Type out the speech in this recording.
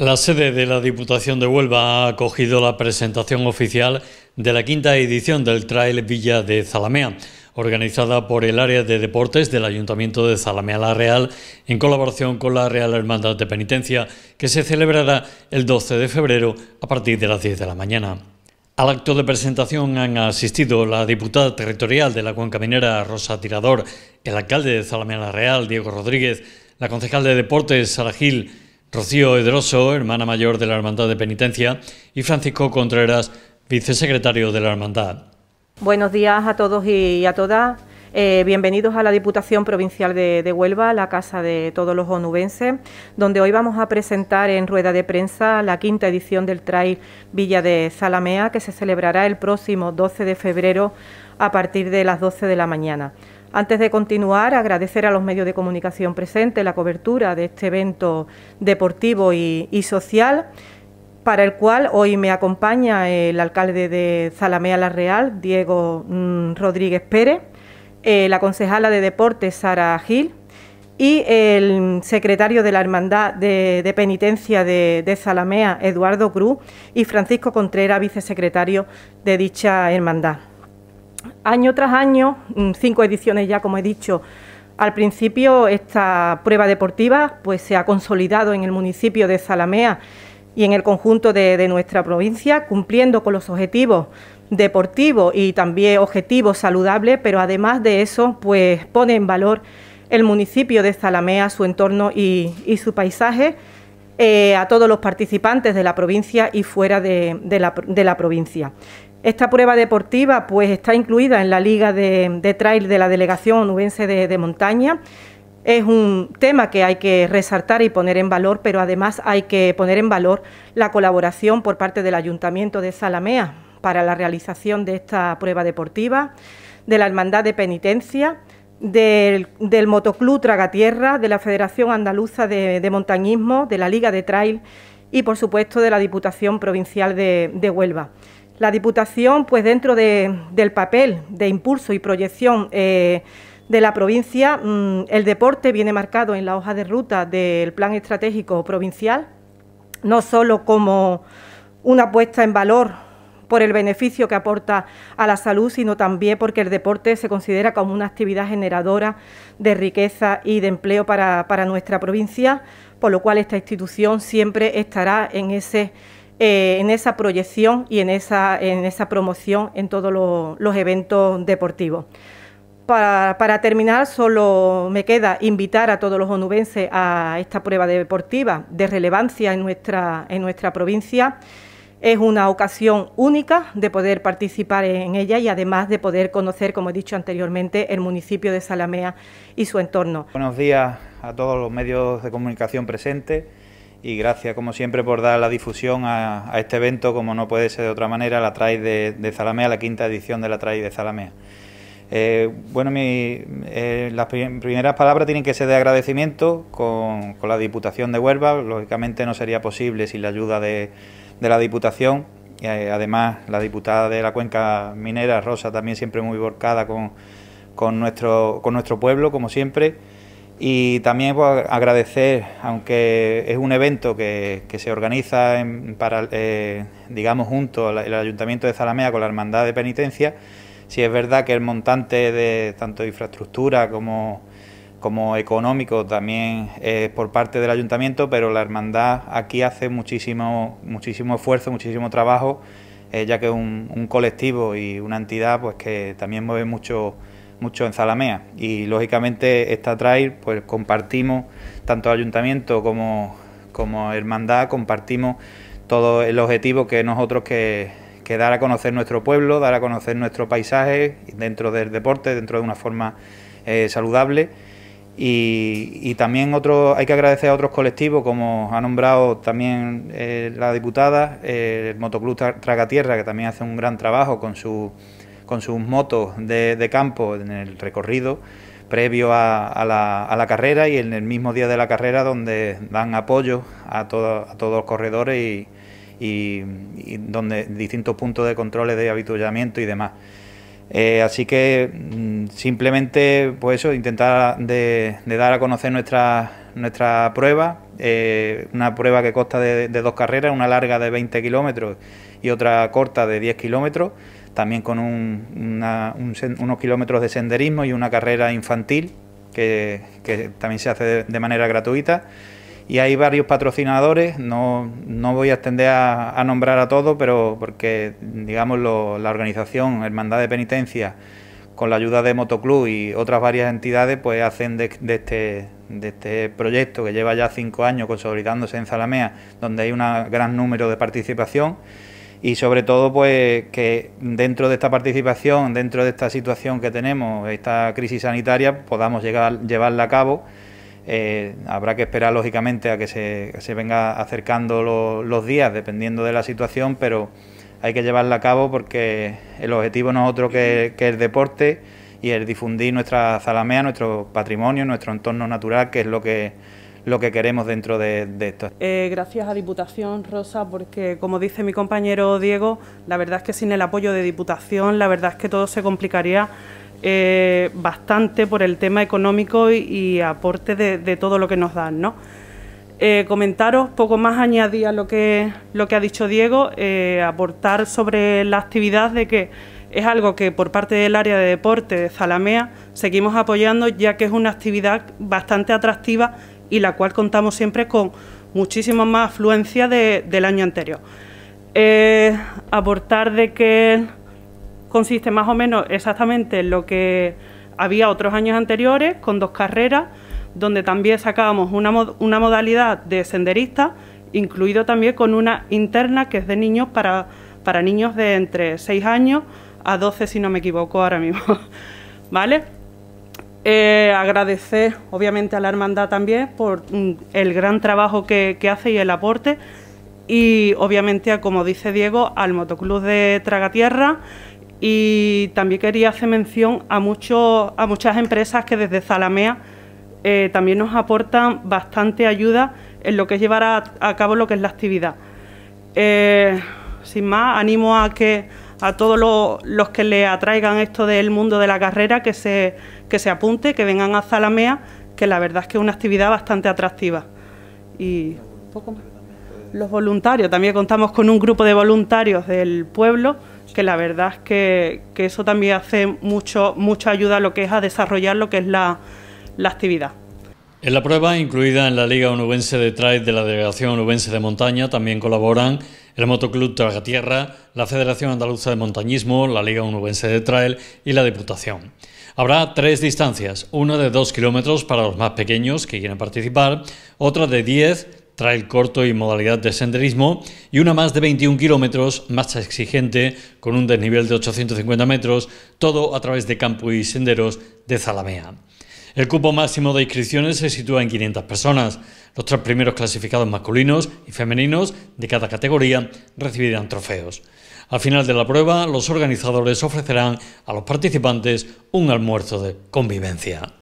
La sede de la Diputación de Huelva ha acogido la presentación oficial de la quinta edición del Trail Villa de Zalamea, organizada por el Área de Deportes del Ayuntamiento de Zalamea La Real en colaboración con la Real Hermandad de Penitencia, que se celebrará el 12 de febrero a partir de las 10 de la mañana. Al acto de presentación han asistido la diputada territorial de la Cuenca Minera, Rosa Tirador, el alcalde de Zalamea La Real, Diego Rodríguez, la concejal de Deportes, saragil Rocío Edroso, hermana mayor de la Hermandad de Penitencia, y Francisco Contreras, vicesecretario de la Hermandad. Buenos días a todos y a todas. Eh, bienvenidos a la Diputación Provincial de, de, Huelva, la casa de todos los onubenses, donde hoy vamos a presentar en rueda de prensa la quinta edición del Trail Villa de Zalamea, que se celebrará el próximo 12 de febrero a partir de las 12 de la mañana. Antes de continuar, agradecer a los medios de comunicación presentes la cobertura de este evento deportivo y, social, para el cual hoy me acompaña el alcalde de Zalamea La Real, Diego mm, Rodríguez Pérez, eh, la concejala de Deportes, Sara Gil, y el secretario de la Hermandad de, Penitencia de, de, Zalamea, Eduardo Cruz, y Francisco Contreras, vicesecretario de dicha hermandad año tras año, mm, cinco ediciones ya, como he dicho. Al principio esta prueba deportiva pues, se ha consolidado en el municipio de Salamea y en el conjunto de, nuestra provincia, cumpliendo con los objetivos deportivos y también objetivos saludables, pero además de eso, pues pone en valor el municipio de Zalamea, su entorno y, su paisaje, eh, a todos los participantes de la provincia y fuera de la provincia. Esta prueba deportiva pues está incluida en la Liga de, Trail de la Delegación Onubense de, Montaña. Es un tema que hay que resaltar y poner en valor, pero además hay que poner en valor la colaboración por parte del Ayuntamiento de Salamea para la realización de esta prueba deportiva, de la Hermandad de Penitencia, del, del, Motoclub Tragatierra, de la Federación Andaluza de, Montañismo, de la Liga de Trail y, por supuesto, de la Diputación Provincial de Huelva. La Diputación, pues dentro del papel de impulso y proyección eh, de la provincia, mm, el deporte viene marcado en la hoja de ruta del Plan Estratégico Provincial, no solo como una puesta en valor por el beneficio que aporta a la salud, sino también porque el deporte se considera como una actividad generadora de riqueza y de empleo para, para nuestra provincia, por lo cual esta institución siempre estará en ese eh, en esa proyección y en esa, promoción en todos los eventos deportivos. Para, para, terminar, solo me queda invitar a todos los onubenses a esta prueba deportiva de relevancia en nuestra, en nuestra provincia. Es una ocasión única de poder participar en ella y además de poder conocer, como he dicho anteriormente, el municipio de Salamea y su entorno. Buenos días a todos los medios de comunicación presentes y gracias como siempre por dar la difusión a, este evento, como no puede ser de otra manera, la TRAI de, Zalamea, la quinta edición de la TRAI de Zalamea. Eh, bueno, mi, eh, las primeras palabras tienen que ser de agradecimiento con, la Diputación de Huelva, lógicamente no sería posible sin la ayuda de, la Diputación, ...y eh, además la diputada de la cuenca minera, Rosa, también siempre muy volcada con, nuestro, con nuestro pueblo, como siempre. Y también pues, agradecer, aunque es un evento que, se organiza, para, eh, digamos, junto al Ayuntamiento de Zalamea con la Hermandad de Penitencia, si es verdad que el montante de tanto infraestructura como, como económico también es por parte del Ayuntamiento, pero la Hermandad aquí hace muchísimo, muchísimo esfuerzo, muchísimo trabajo, eh, ya que es un, un colectivo y una entidad pues, que también mueve mucho mucho en Zalamea y lógicamente esta trail pues compartimos tanto ayuntamiento como, como hermandad compartimos todo el objetivo que nosotros que, dar a conocer nuestro pueblo, dar a conocer nuestro paisaje dentro del deporte, dentro de una forma eh, saludable. Y, también otro, hay que agradecer a otros colectivos, como ha nombrado también eh, la diputada, eh, el Motoclub Tragatierra, que también hace un gran trabajo con su con sus motos de, campo en el recorrido previo a, la, carrera y en el mismo día de la carrera donde dan apoyo a, todos los corredores y, donde distintos puntos de controles de habituallamiento y demás. Eh, así que mm, simplemente pues eso, intentar de, dar a conocer nuestra, nuestra prueba, eh, una prueba que consta de, dos carreras, una larga de 20 kilómetros y otra corta de 10 kilómetros también con unos kilómetros de senderismo y una carrera infantil que, también se hace de, manera gratuita. Y hay varios patrocinadores, no, voy a extender a, nombrar a todos, pero porque digamos la organización Hermandad de Penitencia, con la ayuda de Motoclub y otras varias entidades, pues hacen de, este, de este proyecto que lleva ya cinco años consolidándose en Zalamea, donde hay un gran número de participación y sobre todo pues que dentro de esta participación, dentro de esta situación que tenemos, esta crisis sanitaria, podamos llevarla a cabo. Eh, habrá que esperar lógicamente a que se, se venga acercando los días dependiendo de la situación, pero hay que llevarla a cabo porque el objetivo no es otro que, que el deporte y el difundir nuestra zalamea, nuestro patrimonio, nuestro entorno natural, que es lo que lo que queremos dentro de, esto. Eh, gracias a Diputación, Rosa, porque como dice mi compañero Diego, la verdad es que sin el apoyo de Diputación, la verdad es que todo se complicaría eh, bastante por el tema económico y, aporte de, todo lo que nos dan, ¿no? Eh, comentaros poco más añadir lo que, lo que ha dicho Diego, aportar sobre la actividad de que es algo que por parte del área de deporte de Zalamea seguimos apoyando ya que es una actividad bastante atractiva y la cual contamos siempre con muchísima más afluencia de, del año anterior. Eh, aportar de que consiste más o menos exactamente en lo que había otros años anteriores, con dos carreras, donde también sacábamos una, modalidad de senderista, incluido también con una interna que es de niños para, para niños de entre 6 años a 12, si no me equivoco ahora mismo. ¿Vale? Eh, agradecer obviamente a la hermandad también por mm, el gran trabajo que, hace y el aporte y obviamente, a como dice Diego, al motoclub de Tragatierra y también quería hacer mención a, muchos, a muchas empresas que desde Zalamea eh, también nos aportan bastante ayuda en lo que es llevar a, cabo lo que es la actividad. Eh, sin más, animo a que a todos los que le atraigan esto del mundo de la carrera, que se, que se apunte, que vengan a Zalamea, que la verdad es que es una actividad bastante atractiva. Y Los voluntarios, también contamos con un grupo de voluntarios del pueblo, que la verdad es que, eso también hace mucho, mucha ayuda a lo que es a desarrollar lo que es la, la actividad. En la prueba, incluida en la Liga Onubense de Trail de la Delegación Onubense de Montaña, también colaboran el Motoclub Tragatierra, la Federación Andaluza de Montañismo, la Liga Unubense de Trail y la Diputación. Habrá tres distancias, una de 2 kilómetros para los más pequeños que quieran participar, otra de 10, trail corto y modalidad de senderismo, y una más de 21 kilómetros, más exigente, con un desnivel de 850 metros, todo a través de campo y senderos de Zalamea. El cupo máximo de inscripciones se sitúa en 500 personas. Los tres primeros clasificados masculinos y femeninos de cada categoría recibirán trofeos. Al final de la prueba, los organizadores ofrecerán a los participantes un almuerzo de convivencia.